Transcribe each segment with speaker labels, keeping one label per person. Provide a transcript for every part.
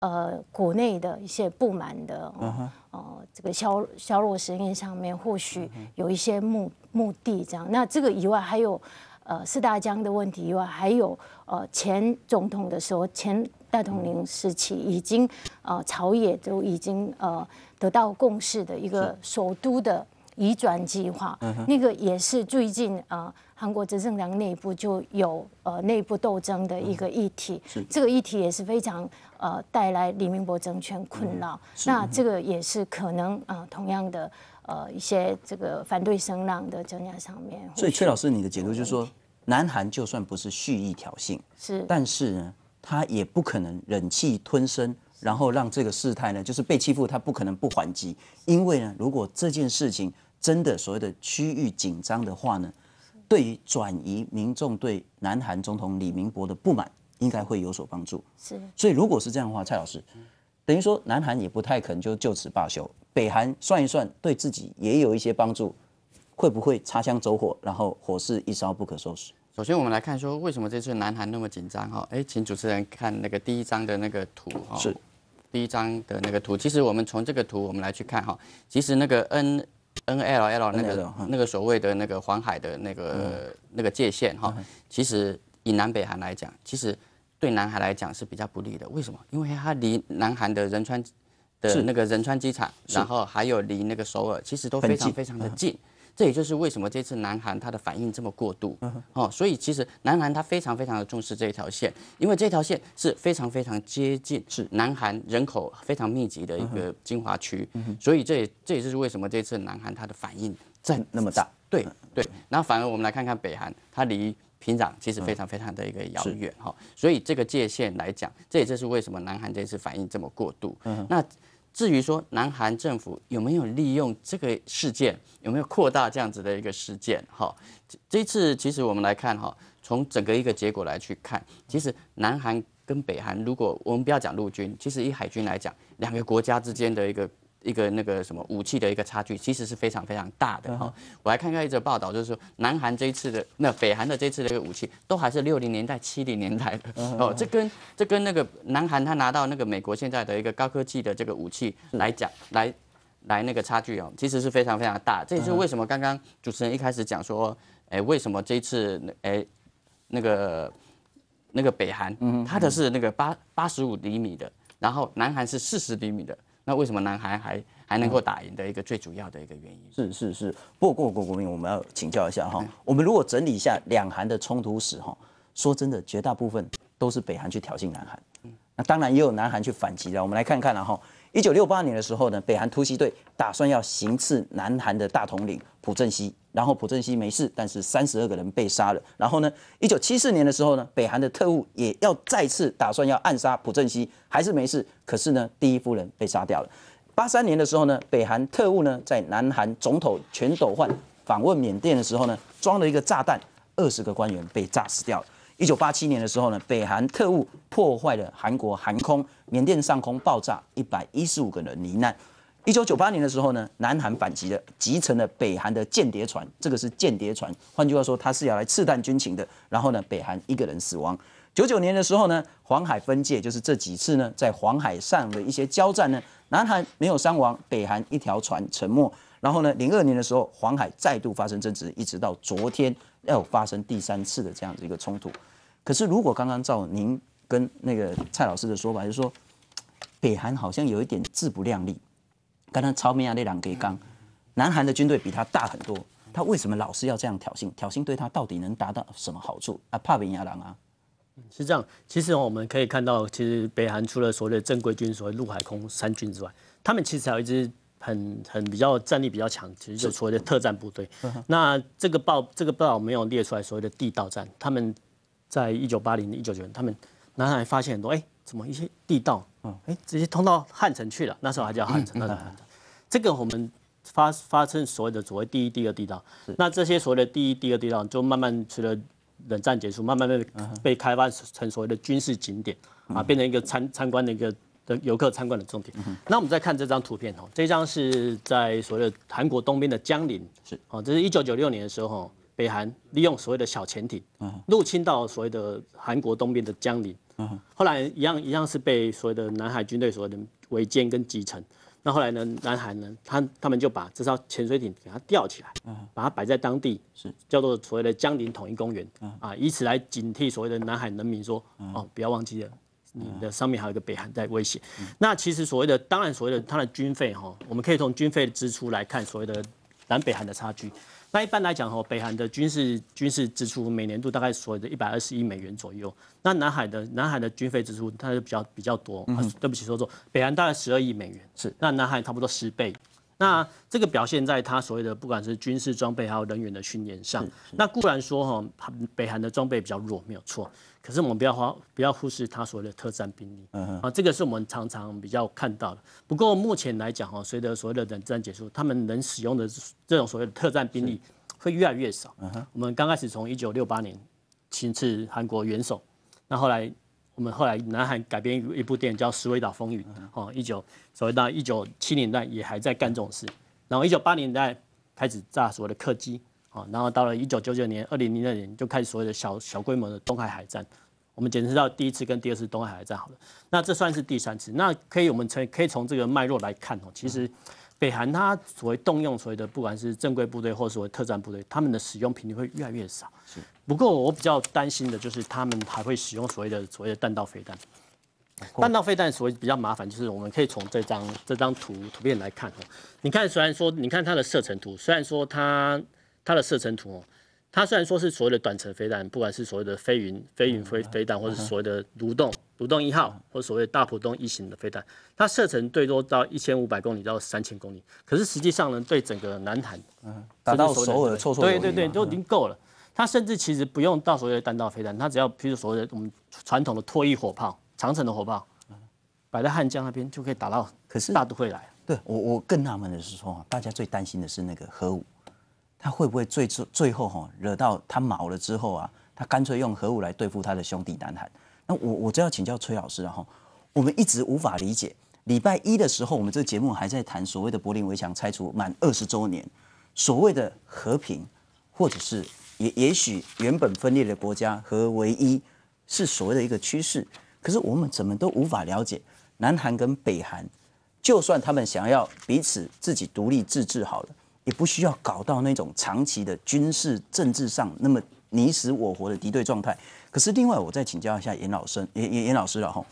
Speaker 1: 呃，国内的一些不满的，哦，这个消削弱实验上面或许有一些目目的这样。那这个以外，还有呃四大江的问题以外，还有呃前总统的时候，前大统领时期已经呃朝野都已经呃得到共识的一个首都的。移转计划，那个也是最近啊，韩国执政党内部就有呃内部斗争的一个议题，这个议题也是非常呃带来李明博政权困扰。那这个也是可能啊，同样的呃一些这个反对声浪的增加上面。所以，崔
Speaker 2: 老师你的解读就是说，南韩就算不是蓄意挑衅，是，但是呢，他也不可能忍气吞声，然后让这个事态呢就是被欺负，他不可能不还击，因为呢，如果这件事情。真的所谓的区域紧张的话呢，对于转移民众对南韩总统李明博的不满，应该会有所帮助。是，所以如果是这样的话，蔡老师，等于说南韩也不太可能就就此罢休。北韩算一算，对自己也有一些帮助，会不会擦枪走火，然后火势一烧不可收拾？首先，我们
Speaker 3: 来看说为什么这次南韩那么紧张哈？哎，请主持人看那个第一张的那个图哈。是第一张的那个图。其实我们从这个图我们来去看哈，其实那个 N。NLL 那个那个所谓的那个黄海的那个那个界限哈，其实以南北韩来讲，其实对南海来讲是比较不利的。为什么？因为它离南韩的仁川的那个仁川机场，然后还有离那个首尔，其实都非常非常的近。这也就是为什么这次南韩它的反应这么过度，哦，所以其实南韩它非常非常的重视这一条线，因为这条线是非常非常接近是南韩人口非常密集的一个精华区，所以这也这也是为什么这次南韩它的反应
Speaker 2: 在那么大，
Speaker 3: 对对。然后反而我们来看看北韩，它离平壤其实非常非常的一个遥远哈，所以这个界限来讲，这也就是为什么南韩这次反应这么过度，那。至于说南韩政府有没有利用这个事件，有没有扩大这样子的一个事件？哈，这次其实我们来看哈，从整个一个结果来去看，其实南韩跟北韩，如果我们不要讲陆军，其实以海军来讲，两个国家之间的一个。一个那个什么武器的一个差距，其实是非常非常大的哈。我来看看一则报道，就是说，南韩这一次的那北韩的这次的一个武器，都还是六零年代、七零年代的哦。这跟这跟那个南韩他拿到那个美国现在的一个高科技的这个武器来讲，来来那个差距哦，其实是非常非常大。这也是为什么刚刚主持人一开始讲说，哎，为什么这一次哎那个那个北韩，他的是那个八八十五厘米的，然后南韩是四十厘米的。那为什么南韩还还能够打赢的一个最主要的一个原因
Speaker 2: 是是是，不过郭国民我们要请教一下哈，我们如果整理一下两韩的冲突史哈，说真的绝大部分都是北韩去挑衅南韩，那当然也有南韩去反击的，我们来看看了哈，一九六八年的时候呢，北韩突袭队打算要行刺南韩的大统领朴正熙。然后朴正熙没事，但是三十二个人被杀了。然后呢，一九七四年的时候呢，北韩的特务也要再次打算要暗杀朴正熙，还是没事。可是呢，第一夫人被杀掉了。八三年的时候呢，北韩特务呢在南韩总统全斗焕访问缅甸的时候呢，装了一个炸弹，二十个官员被炸死掉了。一九八七年的时候呢，北韩特务破坏了韩国航空，缅甸上空爆炸，一百一十五个人罹难。一九九八年的时候呢，南韩反击了，击沉了北韩的间谍船，这个是间谍船，换句话说，它是要来刺探军情的。然后呢，北韩一个人死亡。九九年的时候呢，黄海分界，就是这几次呢，在黄海上的一些交战呢，南韩没有伤亡，北韩一条船沉没。然后呢，零二年的时候，黄海再度发生争执，一直到昨天要发生第三次的这样子一个冲突。可是，如果刚刚照您跟那个蔡老师的说法，就是说北韩好像有一点自不量力。跟他超美亚那两个刚，南韩的军队比他大很多，他为什么老是要这样挑衅？挑衅对他到底能达到什么好处啊？帕比亚狼啊，是这样。其实我们可以看到，其实北韩除了所谓的正规
Speaker 4: 军，所谓陆海空三军之外，他们其实还一支很很比较战力比较强，其实就所谓的特战部队。那这个报这个报没有列出来所谓的地道战，他们在一九八零一九九零，他们南海发现很多哎。怎么一些地道？嗯，哎，直接通到汉城去了。那时候还叫汉城，那叫城。这个我们发发生所谓的所谓第一、第二地道。那这些所谓的第一、第二地道，就慢慢随着冷战结束，慢慢被被开发成所谓的军事景点啊，变成一个参参观的一个的游客参观的重点。那我们再看这张图片哦，这张是在所的韩国东边的江陵。是哦，这是一九九六年的时候，北韩利用所谓的小潜艇入侵到所谓的韩国东边的江陵。嗯，后来一样一样是被所谓的南海军队所谓的围歼跟击沉，那后来呢，南海呢，他他们就把这艘潜水艇给它吊起来，嗯，把它摆在当地，是叫做所谓的江宁统一公园，嗯啊，以此来警惕所谓的南海人民说，哦，不要忘记了，你的上面还有一个北韩在威胁，那其实所谓的当然所谓的它的军费哈，我们可以从军费的支出来看所谓的。南北韩的差距，那一般来讲哈，北韩的军事军事支出每年度大概所有的一百二十亿美元左右。那南海的南海的军费支出，它就比较比较多。嗯，对不起说错，北韩大概十二亿美元，是那南海差不多十倍。那这个表现在他所谓的不管是军事装备还有人员的训练上，那固然说哈，北韩的装备比较弱，没有错，可是我们不要花不要忽视他所谓的特战兵力，啊，这个是我们常常比较看到的。不过目前来讲哈，随着所谓的冷战结束，他们能使用的这种所谓的特战兵力会越来越少。我们刚开始从一九六八年请次韩国元首，那后来。我们后来南韩改编一部电影叫《石尾岛风云》哦，一九所谓到一九七年代也还在干这种事，然后一九八年代开始炸所谓的客机哦，然后到了一九九九年、二零零二年就开始所谓的小小规模的东海海战，我们检测到第一次跟第二次东海海战好了，那这算是第三次，那可以我们从可以从这个脉络来看哦，其实。北韩他所谓动用所谓的不管是正规部队或是所谓特战部队，他们的使用频率会越来越少。不过我比较担心的就是他们还会使用所谓的所谓的弹道飞弹。弹道飞弹所谓比较麻烦，就是我们可以从这张这张图图片来看。哦。你看，虽然说你看它的射程图，虽然说它它的射程图。它虽然说是所谓的短程飞弹，不管是所谓的飞云、飞云飞飞弹，或者是所谓的蠕动蠕动一号，或所谓的大浦东一型的飞弹，它射程最多到一千五百公里到三千公里。可是实际上呢，对整个南韩，嗯，达到首尔，对对对，都已经够了。它甚至其实不用到所谓的弹道飞弹，它只要譬如所谓的我们传统的脱衣火炮、长城的火炮，摆在汉江那边就可以打到。可是大都会
Speaker 2: 来。对我我更纳闷的是说大家最担心的是那个核武。他会不会最最最后哈惹到他毛了之后啊？他干脆用核武来对付他的兄弟南韩？那我我就要请教崔老师了哈。我们一直无法理解，礼拜一的时候我们这个节目还在谈所谓的柏林围墙拆除满二十周年，所谓的和平，或者是也也许原本分裂的国家和唯一是所谓的一个趋势，可是我们怎么都无法了解，南韩跟北韩，就算他们想要彼此自己独立自治好了。也不需要搞到那种长期的军事政治上那么你死我活的敌对状态。可是另外，我再请教一下严老师，严严老师了哈。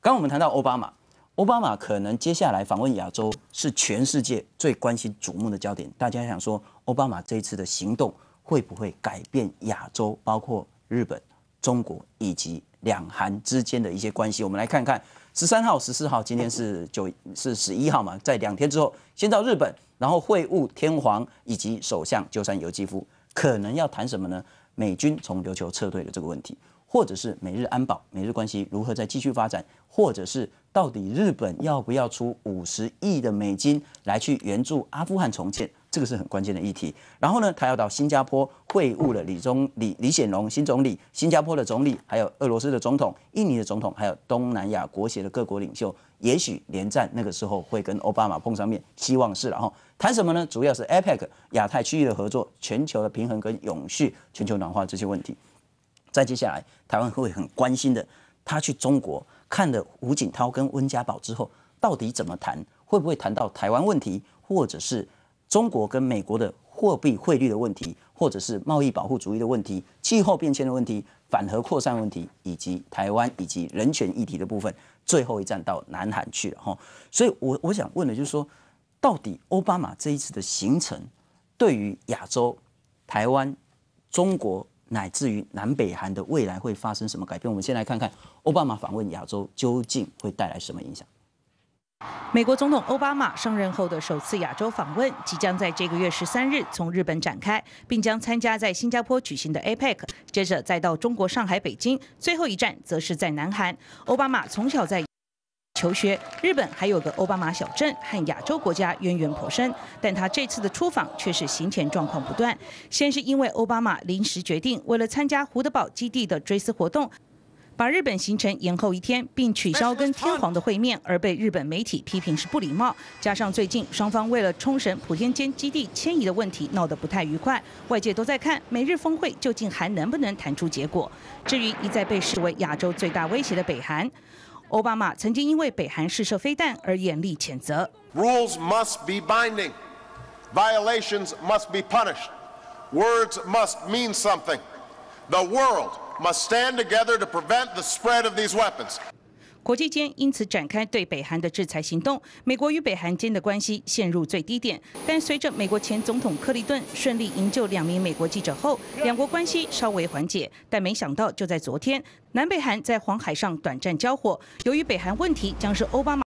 Speaker 2: 刚我们谈到奥巴马，奥巴马可能接下来访问亚洲是全世界最关心瞩目的焦点。大家想说，奥巴马这一次的行动会不会改变亚洲，包括日本？中国以及两韩之间的一些关系，我们来看看十三号、十四号，今天是九是十一号嘛，在两天之后，先到日本，然后会晤天皇以及首相鸠山由纪夫，可能要谈什么呢？美军从琉球撤退的这个问题，或者是美日安保、美日关系如何再继续发展，或者是到底日本要不要出五十亿的美金来去援助阿富汗重建？这个是很关键的议题。然后呢，他要到新加坡会晤了李宗李李显龙新总理、新加坡的总理，还有俄罗斯的总统、印尼的总统，还有东南亚国协的各国领袖。也许连战那个时候会跟奥巴马碰上面，希望是了哈。谈什么呢？主要是 APEC 亚太区域的合作、全球的平衡跟永续、全球暖化这些问题。再接下来，台湾会很关心的，他去中国看了吴锦涛跟温家宝之后，到底怎么谈？会不会谈到台湾问题，或者是？中国跟美国的货币汇率的问题，或者是贸易保护主义的问题、气候变迁的问题、反核扩散问题，以及台湾以及人权议题的部分，最后一站到南韩去了哈。所以，我我想问的就是说，到底奥巴马这一次的行程，对于亚洲、台湾、中国乃至于南北韩的未来会发生什么改变？我们先来看看奥巴马访问亚洲究竟会带来什么影响。
Speaker 1: 美国总统奥巴马上任后的首次亚洲访问，即将在这个月十三日从日本展开，并将参加在新加坡举行的 APEC，接着再到中国上海、北京，最后一站则是在南韩。奥巴马从小在求学，日本还有个奥巴马小镇，和亚洲国家渊源颇深。但他这次的出访却是行前状况不断，先是因为奥巴马临时决定，为了参加胡德堡基地的追思活动。把日本行程延后一天，并取消跟天皇的会面，而被日本媒体批评是不礼貌。加上最近双方为了冲绳普天间基地迁移的问题闹得不太愉快，外界都在看美日峰会究竟还能不能谈出结果。至于一再被视为亚洲最大威胁的北韩，奥巴马曾经因为北韩试射飞弹而严厉谴责。
Speaker 2: Rules must be binding. Violations must be punished. Words must mean something. The world. must stand together to prevent the spread of these weapons.
Speaker 1: 国际间因此展开对北韩的制裁行动，美国与北韩间的关系陷入最低点。但随着美国前总统克林顿顺利营救两名美国记者后，两国关系稍微缓解。但没想到，就在昨天，南北韩在黄海上短暂交火。由于北韩问题将是奥巴马。